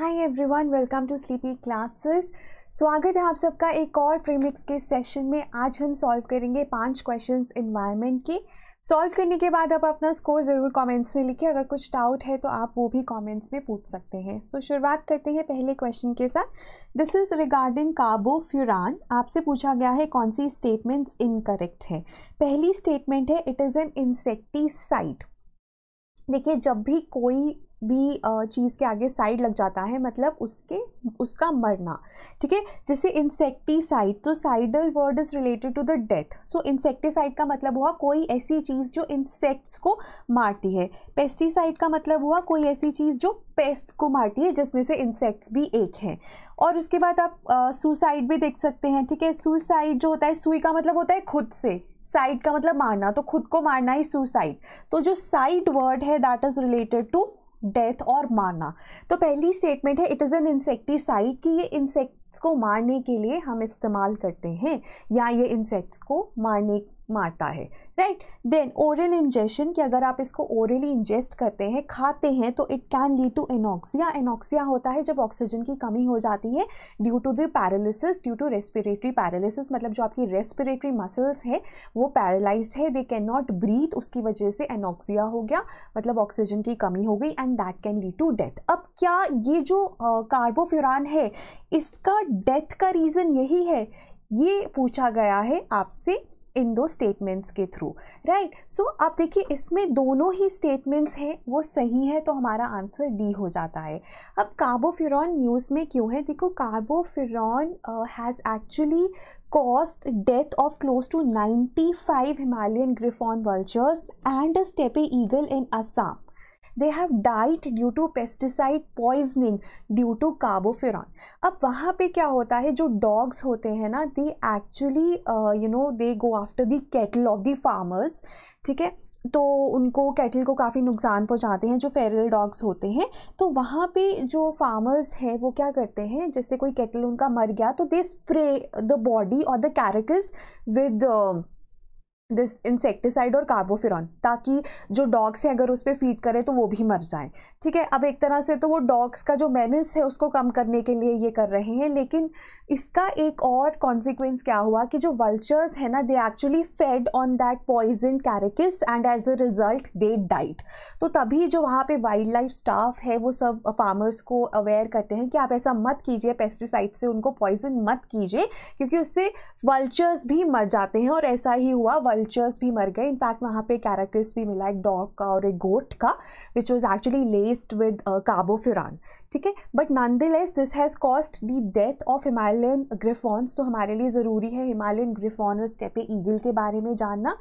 Hi everyone welcome to sleepy classes स्वागत है आप सबका एक और प्रीमिक्स के सेशन में आज हम सॉल्व करेंगे पांच क्वेश्चंस इन्वायरमेंट के सॉल्व करने के बाद आप अपना स्कोर ज़रूर कमेंट्स में लिखें अगर कुछ डाउट है तो आप वो भी कमेंट्स में पूछ सकते हैं सो so, शुरुआत करते हैं पहले क्वेश्चन के साथ this is regarding carbofuran आपसे पूछा गया है कौन सी स्टेटमेंट्स इनकरेक्ट है पहली स्टेटमेंट है इट इज़ एन इंसेक्टिसाइड देखिए जब भी कोई भी चीज़ के आगे साइड लग जाता है मतलब उसके उसका मरना ठीक है जैसे इंसेक्टीसाइड तो cidal word is related to the death so insecticide का मतलब हुआ कोई ऐसी चीज़ जो इंसेक्ट्स को मारती है पेस्टिसाइड का मतलब हुआ कोई ऐसी चीज़ जो पेस्ट को मारती है जिसमें से इंसेक्ट्स भी एक हैं और उसके बाद आप सुसाइड भी देख सकते हैं ठीक है सुसाइड जो होता है सुई का मतलब होता है खुद से साइड का मतलब मारना तो खुद को मारना ही सुसाइड तो जो साइड वर्ड है that is related to death और मारना तो पहली स्टेटमेंट है इट इज़ एन इंसेक्टिसाइड कि ये इंसेक्ट्स को मारने के लिए हम इस्तेमाल करते हैं या ये इंसेक्ट्स को मारने मारता है राइट देन ओरल इंजेशन कि अगर आप इसको ओरली इंजेस्ट करते हैं खाते हैं तो it can lead to anoxia anoxia होता है जब ऑक्सीजन की कमी हो जाती है due to the paralysis due to respiratory paralysis मतलब जो आपकी रेस्पिरेटरी मसल्स हैं वो पैरालाइज है दे कैन नॉट ब्रीथ उसकी वजह से एनॉक्सिया हो गया मतलब ऑक्सीजन की कमी हो गई and that can lead to death अब क्या ये जो कार्बोफ्यूरान uh, है इसका डेथ का रीज़न यही है ये पूछा गया है आपसे इन दो स्टेटमेंट्स के थ्रू राइट सो आप देखिए इसमें दोनों ही स्टेटमेंट्स हैं वो सही है तो हमारा आंसर डी हो जाता है अब कार्बोफिरॉन न्यूज़ में क्यों है देखो carbofuran has actually caused death of close to 95 five Himalayan griffon and and steppe eagle in Assam they have died due to pesticide poisoning due to carbofuran अब वहाँ पे क्या होता है जो डॉग्स होते हैं ना they actually you know they go after the cattle of the farmers ठीक है तो उनको कैटल को काफ़ी नुकसान पहुंचाते हैं जो फेरल डॉग्स होते हैं तो वहाँ पे जो फार्मर्स हैं वो क्या करते हैं जैसे कोई कैटल उनका मर गया तो दे स्प्रे द बॉडी और the carcass with this insecticide और कार्बोफिरॉन ताकि जो डॉग्स हैं अगर उस पर फीड करें तो वो भी मर जाएं ठीक है अब एक तरह से तो वो डॉग्स का जो मैनेस है उसको कम करने के लिए ये कर रहे हैं लेकिन इसका एक और कॉन्सिक्वेंस क्या हुआ कि जो वल्चर्स हैं ना they actually feed on that poison carcass and as a result they died तो तभी जो वहाँ पर वाइल्ड लाइफ स्टाफ है वो सब फार्मर्स को अवेयर करते हैं कि आप ऐसा मत कीजिए पेस्टिसाइड से उनको पॉइजन मत कीजिए क्योंकि उससे वल्चर्स भी मर जाते हैं और ऐसा ही हुआ कल्चर्स भी मर गए इनफैक्ट वहाँ पे कैरेक्टर्स भी मिला एक डॉग का और एक गोट का which was actually laced with carbofuran ठीक है but nonetheless this has caused the death of Himalayan griffons तो हमारे लिए ज़रूरी है हिमालयन ग्रिफॉन और स्टेपे ईगल के बारे में जानना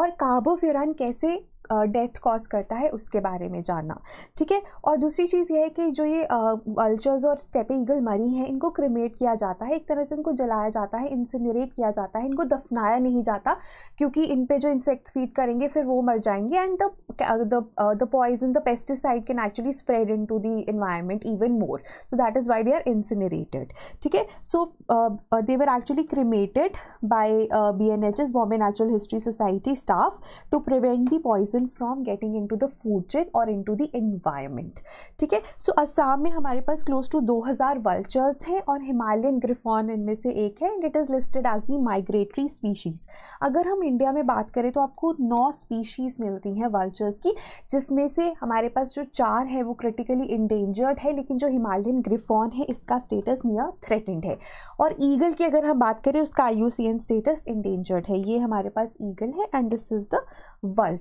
और काबो फ्यूरान कैसे डेथ कॉज करता है उसके बारे में जानना ठीक है और दूसरी चीज़ यह है कि जो ये वल्चर्स और स्टेपे ईगल मरी हैं इनको क्रिमेट किया जाता है एक तरह से इनको जलाया जाता है इंसिनरेट किया जाता है इनको दफनाया नहीं जाता क्योंकि इन पे जो इंसेक्ट्स फीड करेंगे फिर वो मर जाएंगे and the poison the pesticide can actually spread into the environment even more so that is why they are incinerated ठीक है so were actually cremated by B N H S Bombay natural history society staff to prevent the poison poison from getting to the food chain और to the environment ठीक है सो असम में हमारे पास close to 2000 vultures हैं और Himalayan griffon इनमें से एक है and it is listed as the migratory species अगर हम इंडिया में बात करें तो आपको नौ स्पीशीज़ मिलती हैं वल्चर्स की जिसमें से हमारे पास जो चार है वो क्रिटिकली इंडेंजर्ड है लेकिन जो हिमालयन ग्रिफॉन है इसका स्टेटस नियर थ्रेटेंड है और ईगल की अगर हम बात करें उसका आई स्टेटस इंडेंजर्ड है ये हमारे पास ईगल है and this is the vulture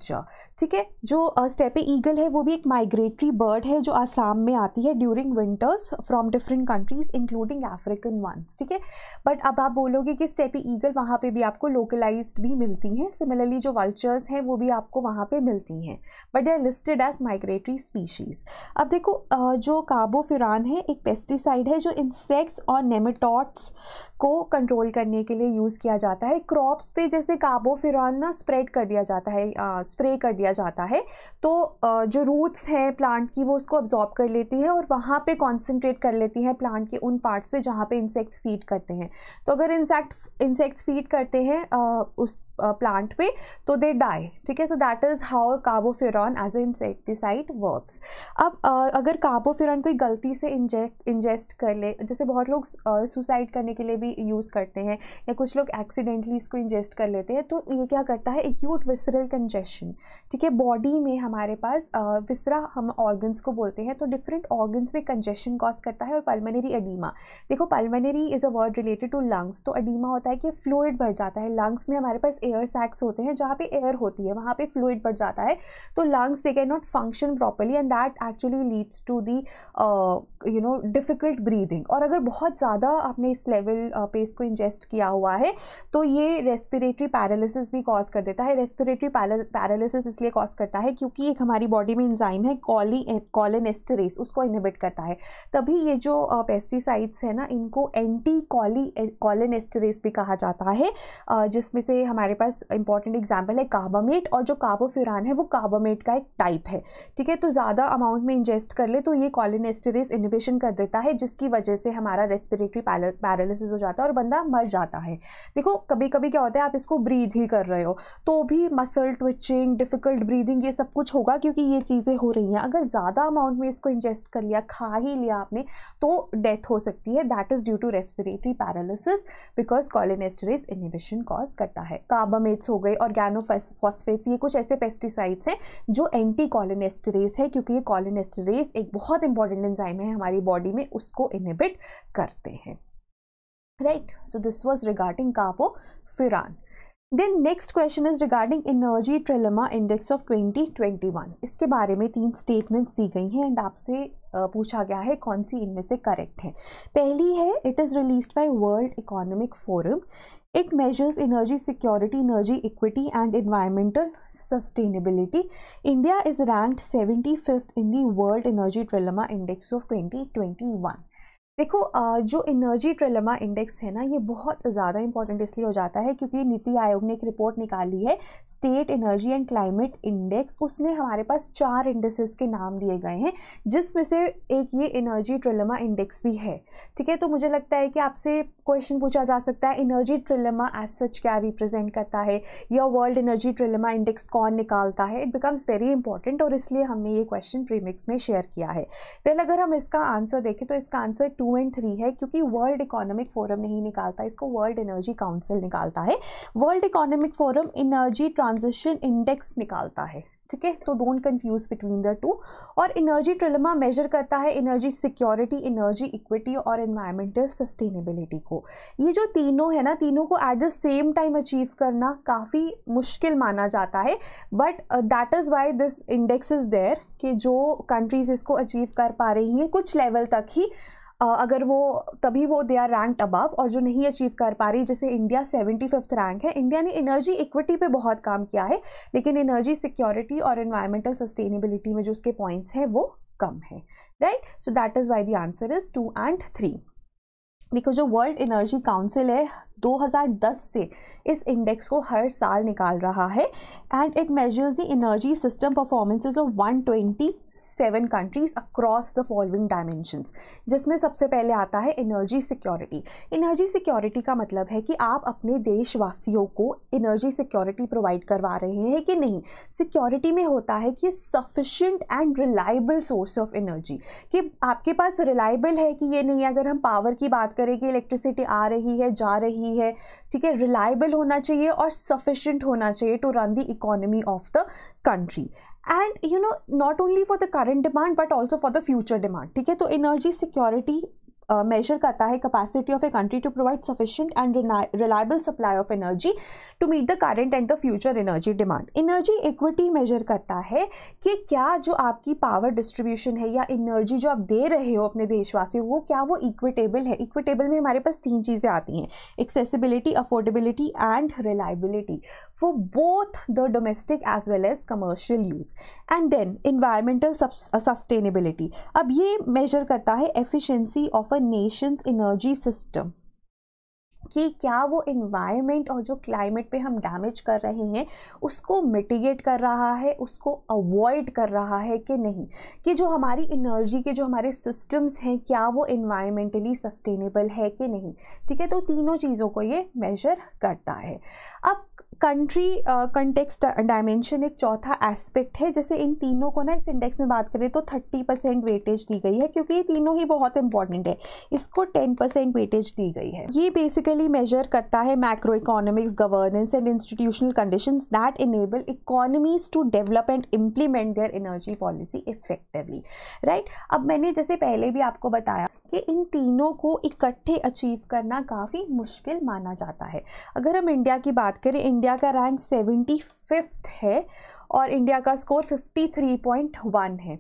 ठीक है जो स्टेपे ईगल है वो भी एक माइग्रेटरी बर्ड है जो आसाम में आती है during winters from different countries including African ones ठीक है बट अब आप बोलोगे कि स्टेपे ईगल वहाँ पे भी आपको लोकलाइज भी मिलती हैं सिमिलरली जो वल्चर्स हैं वो भी आपको वहाँ पे मिलती हैं but they are listed as migratory species अब देखो जो काबो फिरान है एक पेस्टिसाइड है जो इंसेक्ट्स और नेमेटॉट्स को कंट्रोल करने के लिए यूज़ किया जाता है क्रॉप्स पे जैसे काबोफिर ना स्प्रेड कर दिया जाता है स्प्रे कर दिया जाता है तो आ, जो रूट्स हैं प्लांट की वो उसको अब्जॉर्ब कर लेती है और वहाँ पे कॉन्सेंट्रेट कर लेती है प्लांट के उन पार्ट्स पे जहाँ पे इंसेक्ट्स फीड करते हैं तो अगर इंसेक्ट इंसेक्ट्स फीड करते हैं उस प्लांट पे तो दे डाई ठीक है so that is how carbofuran as a insecticide works अब आ, अगर कार्बोफिरॉन कोई गलती से इंजेक्ट इंजेस्ट कर ले जैसे बहुत लोग सुसाइड करने के लिए भी यूज़ करते हैं या कुछ लोग एक्सीडेंटली इसको इंजेस्ट कर लेते हैं तो ये क्या करता है एक्यूट विसरल कंजेशन ठीक है बॉडी में हमारे पास विसरा हम ऑर्गन्स को बोलते हैं तो डिफरेंट ऑर्गन्स में कंजेशन कॉज करता है और पल्मनरी अडीमा देखो pulmonary is a word related to lungs तो अडीमा होता है कि फ्लूड बढ़ जाता है लंग्स में हमारे पास एयर सैक्स होते हैं जहाँ पर एयर होती है वहाँ पर फ्लूड बढ़ जाता है तो lungs they can not function properly and that actually leads to the you know difficult breathing और अगर बहुत ज़्यादा आपने इस लेवल पेस्ट को इंजेस्ट किया हुआ है तो ये रेस्पिरेटरी पैरालिसिस भी कॉज कर देता है रेस्पिरेटरी पैरालिसिस इसलिए कॉज करता है क्योंकि एक हमारी बॉडी में इंजाइम है कॉली कॉलिनेस्टरेस उसको इनहिबिट करता है तभी ये जो पेस्टिसाइड्स है ना इनको एंटी कॉली कॉलिनेस्टरेस भी कहा जाता है जिसमें से हमारे पास इंपॉर्टेंट एग्जाम्पल है कार्बामेट और जो कार्बोफ्यूरान है वो कार्बामेट का एक टाइप है ठीक है तो ज़्यादा अमाउंट में इंजेस्ट कर ले तो ये कॉलिनेस्टरेस इनहिबिशन कर देता है जिसकी वजह से हमारा रेस्पिरेटरी पैरालिसिस हो जाता है जाता है और बंदा मर जाता है देखो कभी कभी क्या होता है आप इसको ब्रीथ ही कर रहे हो तो भी मसल ट्विचिंग डिफ़िकल्ट ब्रीदिंग ये सब कुछ होगा क्योंकि ये चीज़ें हो रही हैं अगर ज़्यादा अमाउंट में इसको इंजेस्ट कर लिया खा ही लिया आपने तो डेथ हो सकती है that is due to respiratory paralysis because cholinesterase inhibition cause करता है कार्बामेट्स हो गए ऑर्गेनोफॉस्फेट्स ये कुछ ऐसे पेस्टिसाइड्स हैं जो एंटी कॉलिनेस्टरेज है क्योंकि ये कॉलिनेस्टरेज एक बहुत इंपॉर्टेंट एंजाइम है हमारी बॉडी में उसको इनिबिट करते हैं right so this was regarding carbofuran then next question is regarding energy trilemma index of 2021 इसके बारे में तीन स्टेटमेंट्स दी गई हैं एंड आपसे पूछा गया है कौन सी इनमें से करेक्ट है पहली है it is release by world economic forum it measures energy security energy equity and environmental sustainability India is ranked seventy fifth in the world energy trilemma index of twenty twenty one देखो जो energy ट्रेलमा index है ना ये बहुत ज़्यादा important इसलिए हो जाता है क्योंकि नीति आयोग ने एक रिपोर्ट निकाली है state energy and climate index उसमें हमारे पास चार इंडेसेस के नाम दिए गए हैं जिसमें से एक ये एनर्जी ट्रेलमा इंडेक्स भी है ठीक है तो मुझे लगता है कि आपसे क्वेश्चन पूछा जा सकता है एनर्जी ट्रेलमा एज सच क्या रिप्रेजेंट करता है या वर्ल्ड एनर्जी ट्रेलमा इंडेक्स कौन निकालता है इट बिकम्स वेरी इंपॉर्टेंट और इसलिए हमने ये क्वेश्चन प्रीमिक्स में शेयर किया है वेल अगर हम इसका आंसर देखें तो इसका आंसर टू टू थ्री है क्योंकि वर्ल्ड इकोनॉमिक फोरम नहीं निकालता इसको वर्ल्ड एनर्जी काउंसिल निकालता है world economic forum energy transition index निकालता है ठीक है तो don't confuse between the two और एनर्जी ट्रिलमा मेजर करता है एनर्जी सिक्योरिटी एनर्जी इक्विटी और इन्वायरमेंटल सस्टेनेबिलिटी को ये जो तीनों है ना तीनों को at the same time achieve करना काफ़ी मुश्किल माना जाता है but that is why this index is there कि जो कंट्रीज़ इसको अचीव कर पा रही हैं कुछ लेवल तक ही अगर वो तभी वो दे आर रैंक अबव और जो नहीं अचीव कर पा रही जैसे इंडिया सेवेंटी फिफ्थ रैंक है इंडिया ने एनर्जी इक्विटी पे बहुत काम किया है लेकिन एनर्जी सिक्योरिटी और इन्वायरमेंटल सस्टेनेबिलिटी में जो उसके पॉइंट्स हैं वो कम है right so that is why the answer is two and three देखो जो वर्ल्ड एनर्जी काउंसिल है 2010 से इस इंडेक्स को हर साल निकाल रहा है and it measures the energy system performances of 127 countries across the following dimensions जिसमें सबसे पहले आता है एनर्जी सिक्योरिटी एनर्जी सिक्योरिटी का मतलब है कि आप अपने देशवासियों को एनर्जी सिक्योरिटी प्रोवाइड करवा रहे हैं कि नहीं सिक्योरिटी में होता है कि sufficient and reliable source of energy कि आपके पास रिलायबल है कि ये नहीं अगर हम पावर की बात करें कि इलेक्ट्रिसिटी आ रही है जा रही है ठीक है रिलायबल होना चाहिए और सफिशेंट होना चाहिए to run the economy of the country and you know not only for the current demand but also for the future demand ठीक है तो एनर्जी सिक्योरिटी मेजर करता है capacity of a country to provide sufficient and reliable supply of energy to meet the current and the future energy demand energy equity measure करता है कि क्या जो आपकी पावर डिस्ट्रीब्यूशन है या एनर्जी जो आप दे रहे हो अपने देशवासियों को क्या वो इक्विटेबल है इक्विटेबल में हमारे पास तीन चीज़ें आती हैं accessibility affordability and reliability for both the domestic as well as commercial use and then environmental sustainability अब ये मेजर करता है efficiency of a nation's energy system कि क्या वो इन्वायरमेंट और जो क्लाइमेट पे हम डैमेज कर रहे हैं उसको मिटिगेट कर रहा है उसको अवॉइड कर रहा है कि नहीं कि जो हमारी एनर्जी के जो हमारे सिस्टम्स हैं क्या वो इन्वायरमेंटली सस्टेनेबल है कि नहीं ठीक है तो तीनों चीज़ों को ये मेजर करता है अब कंट्री कंटेक्सट डायमेंशन एक चौथा एस्पेक्ट है जैसे इन तीनों को ना इस इंडेक्स में बात करें तो थर्टी परसेंट वेटेज दी गई है क्योंकि ये तीनों ही बहुत इंपॉर्टेंट है इसको टेन परसेंट वेटेज दी गई है ये बेसिकली मेजर करता है macro economics governance and institutional condition that enable economies to develop and implement their energy policy effectively right अब मैंने जैसे पहले भी आपको बताया कि इन तीनों को इकट्ठे अचीव करना काफ़ी मुश्किल माना जाता है अगर हम इंडिया की बात करें इंडिया का रैंक सेवेंटी फिफ्थ है और इंडिया का स्कोर 53.1 है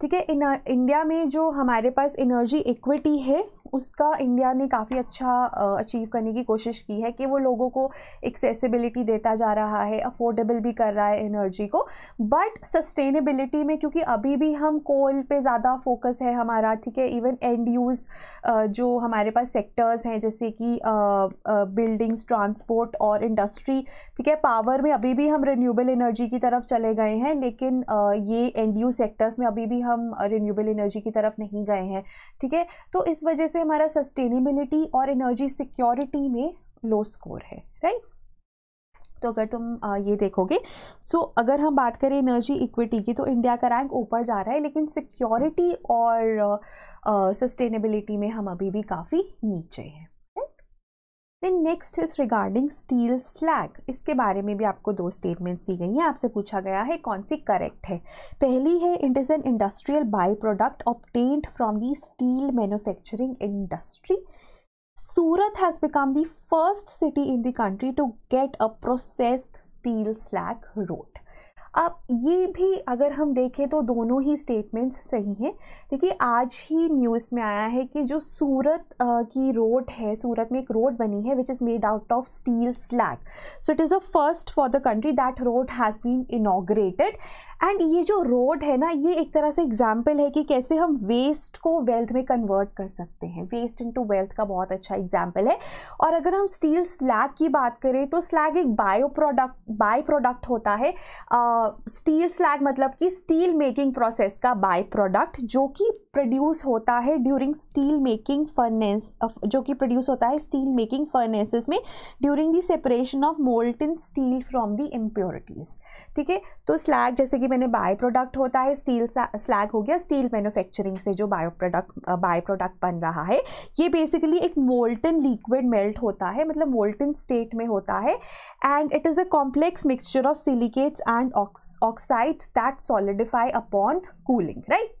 ठीक है इंडिया में जो हमारे पास एनर्जी इक्विटी है उसका इंडिया ने काफ़ी अच्छा अचीव करने की कोशिश की है कि वो लोगों को एक्सेसिबिलिटी देता जा रहा है अफोर्डेबल भी कर रहा है एनर्जी को बट सस्टेनेबिलिटी में क्योंकि अभी भी हम कोल पे ज़्यादा फोकस है हमारा ठीक है इवन एंड यूज़ जो हमारे पास सेक्टर्स हैं जैसे कि बिल्डिंग्स ट्रांसपोर्ट और इंडस्ट्री ठीक है पावर में अभी भी हम रिन्यूबल एनर्जी की तरफ चले गए हैं लेकिन ये एंड यू सेक्टर्स में अभी भी हम रिन्यूएबल एनर्जी की तरफ नहीं गए हैं ठीक है तो इस वजह से हमारा सस्टेनेबिलिटी और एनर्जी सिक्योरिटी में लो स्कोर है राइट तो अगर तुम ये देखोगे सो so, अगर हम बात करें एनर्जी इक्विटी की तो इंडिया का रैंक ऊपर जा रहा है लेकिन सिक्योरिटी और सस्टेनेबिलिटी में हम अभी भी काफ़ी नीचे हैं then next is regarding steel slag इसके बारे में भी आपको दो स्टेटमेंट्स दी गई हैं आपसे पूछा गया है कौन सी करेक्ट है पहली है it is an industrial by product obtained from the steel manufacturing industry Surat has become the first city in the country to get a processed steel slag road अब ये भी अगर हम देखें तो दोनों ही स्टेटमेंट्स सही हैं देखिए आज ही न्यूज़ में आया है कि जो सूरत की रोड है सूरत में एक रोड बनी है which is made out of steel slag so it is a first for the country that road has been inaugurated and ये जो रोड है ना ये एक तरह से एग्जाम्पल है कि कैसे हम वेस्ट को वेल्थ में कन्वर्ट कर सकते हैं वेस्ट इंटू वेल्थ का बहुत अच्छा एग्जाम्पल है और अगर हम स्टील स्लैग की बात करें तो स्लैग एक बायो प्रोडक्ट बाय प्रोडक्ट होता है आ, स्टील स्लैग मतलब कि स्टील मेकिंग प्रोसेस का बाय प्रोडक्ट जो कि प्रोड्यूस होता है ड्यूरिंग स्टील मेकिंग फर्नेस जो कि प्रोड्यूस होता है स्टील मेकिंग फर्नेसेस में during the separation of molten steel from the impurities ठीक है तो स्लैग जैसे कि मैंने बाय प्रोडक्ट होता है स्टील स्लैग हो गया स्टील मैन्युफैक्चरिंग से जो बायो प्रोडक्ट बाय प्रोडक्ट बन रहा है ये बेसिकली एक मोल्टन लिक्विड मेल्ट होता है मतलब मोल्टन स्टेट में होता है and it is a complex mixture of silicates and ox oxides that solidify upon cooling right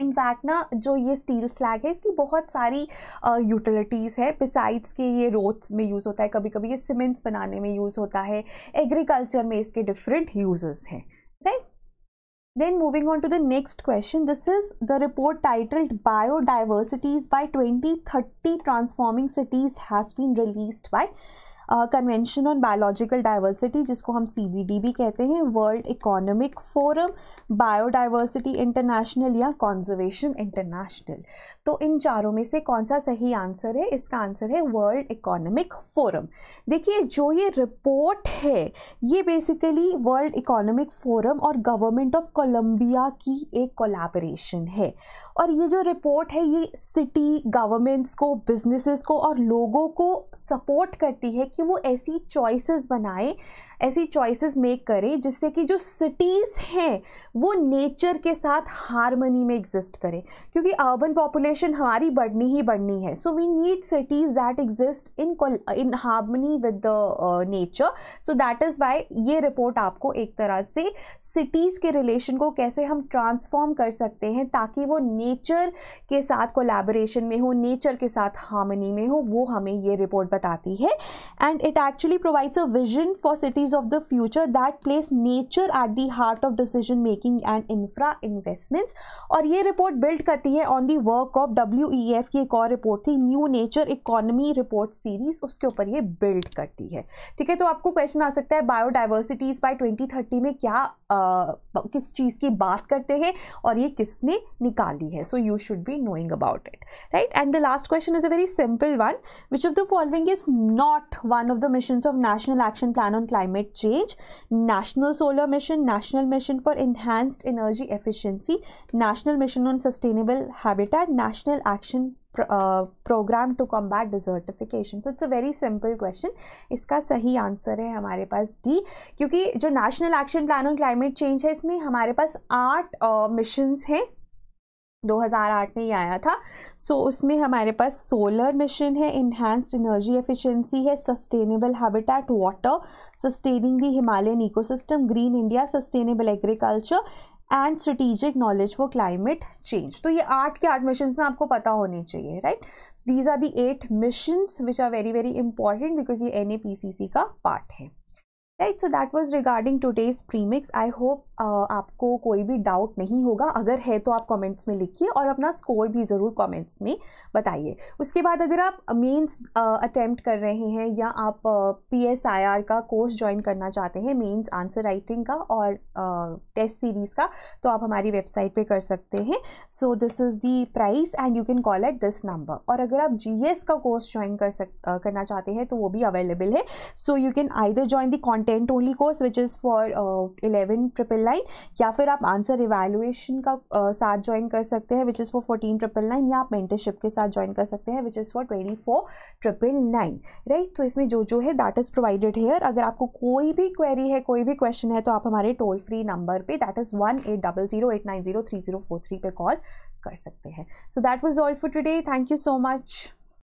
in fact ना जो ये स्टील स्लैग है इसकी बहुत सारी यूटिलिटीज़ uh, बिसाइड्स के ये रोड्स में यूज़ होता है कभी कभी ये सीमेंट्स बनाने में यूज़ होता है एग्रीकल्चर में इसके डिफरेंट यूजेस हैं right then moving on to the next question this is the report titled biodiversities by twenty thirty transforming cities has been release by convention on biological diversity जिसको हम C भी कहते हैं world economic forum biodiversity international या conservation international तो इन चारों में से कौन सा सही आंसर है इसका आंसर है वर्ल्ड इकोनॉमिक फोरम देखिए जो ये रिपोर्ट है ये बेसिकली वर्ल्ड इकोनॉमिक फोरम और गवर्नमेंट ऑफ कोलम्बिया की एक कोलाबरेशन है और ये जो रिपोर्ट है ये सिटी गवर्नमेंट्स को बिजनेसेस को और लोगों को सपोर्ट करती है कि कि वो ऐसी चॉइसेस बनाए ऐसी चॉइसेस मेक करें जिससे कि जो सिटीज़ हैं वो नेचर के साथ हारमनी में एग्जिस्ट करें क्योंकि अर्बन पॉपुलेशन हमारी बढ़नी ही बढ़नी है so we need cities that exist in in harmony with the nature so that is why ये रिपोर्ट आपको एक तरह से सिटीज़ के रिलेशन को कैसे हम ट्रांसफॉर्म कर सकते हैं ताकि वो नेचर के साथ कोलेबोरेशन में हो नेचर के साथ हारमनी में हो वो हमें ये रिपोर्ट बताती है and it actually provides a vision for cities of the future that place nature at the heart of decision making and infra investments और ये रिपोर्ट बिल्ड करती है on the work of W E F की एक और report थी new nature economy report series उसके ऊपर ये बिल्ड करती है ठीक है तो आपको क्वेश्चन आ सकता है बायोडाइवर्सिटीज बाय 2030 में क्या आ, किस चीज़ की बात करते हैं और ये किसने निकाली है so you should be knowing about it right and the last question is a very simple one which of the following is not one of the missions of National Action Plan on Climate Change, National Solar Mission, National Mission for Enhanced Energy Efficiency, National Mission on Sustainable Habitat, National Action Pro, uh, Program to Combat Desertification. So it's a very simple question. इसका सही answer है हमारे पास D क्योंकि जो national action plan on climate change है इसमें हमारे पास आठ मिशंस हैं 2008 में ही आया था सो so, उसमें हमारे पास सोलर मिशन है इन्हांस्ड एनर्जी एफिशिएंसी है sustainable habitat water sustaining the Himalayan ecosystem green India sustainable agriculture and strategic knowledge for climate change तो ये आठ के आठ मिशन में आपको पता होने चाहिए right these are the eight mission which are very very important because ये एन का पार्ट है right so that was regarding today's premix I hope आपको कोई भी डाउट नहीं होगा अगर है तो आप कॉमेंट्स में लिखिए और अपना स्कोर भी ज़रूर कॉमेंट्स में बताइए उसके बाद अगर आप मेन्स अटेम्प्ट uh, कर रहे हैं या आप पी एस आई आर का कोर्स ज्वाइन करना चाहते हैं मेन्स आंसर राइटिंग का और टेस्ट uh, सीरीज़ का तो आप हमारी वेबसाइट पर कर सकते हैं so this is the price and you can call at this number और अगर आप जी एस का कोर्स ज्वाइन कर सक uh, करना चाहते हैं तो वो भी अवेलेबल है so you can either join the contact content only course which is for eleven triple nine या फिर आप आंसर इवेलुएशन का uh, साथ ज्वाइन कर सकते हैं which is for fourteen triple nine या आप मेंटरशिप के साथ ज्वाइन कर सकते हैं which is for twenty four triple nine right तो इसमें जो जो है दैट इज़ प्रोवाइडेड हेयर अगर आपको कोई भी क्वेरी है कोई भी क्वेश्चन है तो आप हमारे टोल फ्री नंबर पे that is one eight double zero eight nine zero three zero four three पे कॉल कर सकते हैं so that was all for today thank you so much